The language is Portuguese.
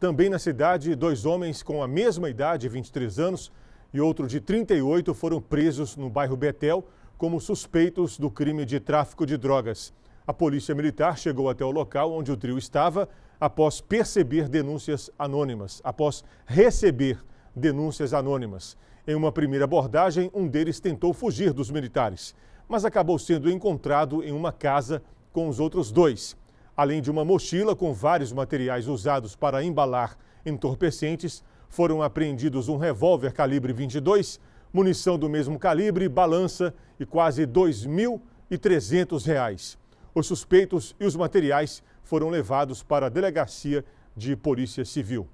Também na cidade, dois homens com a mesma idade, 23 anos, e outro de 38 foram presos no bairro Betel como suspeitos do crime de tráfico de drogas. A polícia militar chegou até o local onde o trio estava após perceber denúncias anônimas, após receber denúncias anônimas. Em uma primeira abordagem, um deles tentou fugir dos militares, mas acabou sendo encontrado em uma casa com os outros dois além de uma mochila com vários materiais usados para embalar entorpecentes, foram apreendidos um revólver calibre 22, munição do mesmo calibre, balança e quase R$ 2.300. Os suspeitos e os materiais foram levados para a Delegacia de Polícia Civil.